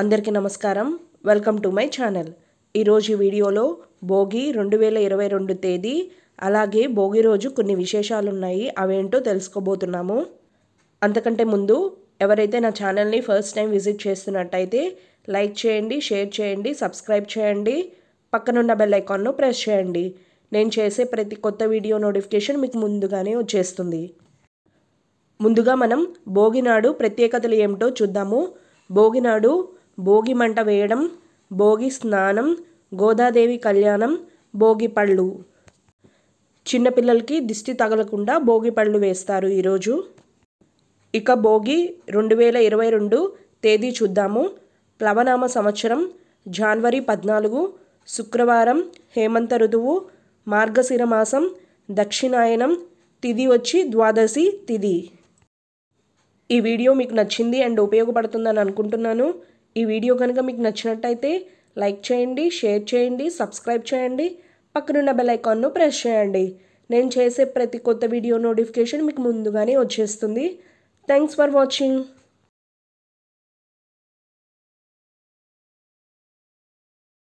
అందరికీ నమస్కారం welcome to my channel ఈరోజు వీడియోలో భోగి రెండు వేల ఇరవై రెండు తేదీ అలాగే భోగి రోజు కొన్ని విశేషాలు ఉన్నాయి అవేంటో తెలుసుకోబోతున్నాము అంతకంటే ముందు ఎవరైతే నా ఛానల్ని ఫస్ట్ టైం విజిట్ చేస్తున్నట్టయితే లైక్ చేయండి షేర్ చేయండి సబ్స్క్రైబ్ చేయండి పక్కనున్న బెల్ ఐకాన్ను ప్రెస్ చేయండి నేను చేసే ప్రతి కొత్త వీడియో నోటిఫికేషన్ మీకు ముందుగానే వచ్చేస్తుంది ముందుగా మనం భోగినాడు ప్రత్యేకతలు ఏమిటో చూద్దాము భోగినాడు భోగి మంట వేయడం భోగి స్నానం గోదాదేవి కళ్యాణం భోగి పళ్ళు చిన్నపిల్లలకి దిష్టి తగలకుండా భోగి పళ్ళు వేస్తారు ఈరోజు ఇక భోగి రెండు వేల ఇరవై రెండు తేదీ చూద్దాము ప్లవనామ సంవత్సరం జాన్వరి పద్నాలుగు శుక్రవారం హేమంత ఋతువు మార్గశిర మాసం దక్షిణాయనం తిది వచ్చి ద్వాదశి తిది ఈ వీడియో మీకు నచ్చింది అండ్ ఉపయోగపడుతుందని అనుకుంటున్నాను ఈ వీడియో కనుక మీకు నచ్చినట్టయితే లైక్ చేయండి షేర్ చేయండి సబ్స్క్రైబ్ చేయండి పక్కనున్న బెల్ ప్రెస్ చేయండి నేను చేసే ప్రతి కొత్త వీడియో నోటిఫికేషన్ మీకు ముందుగానే వచ్చేస్తుంది థ్యాంక్స్ ఫర్ వాచింగ్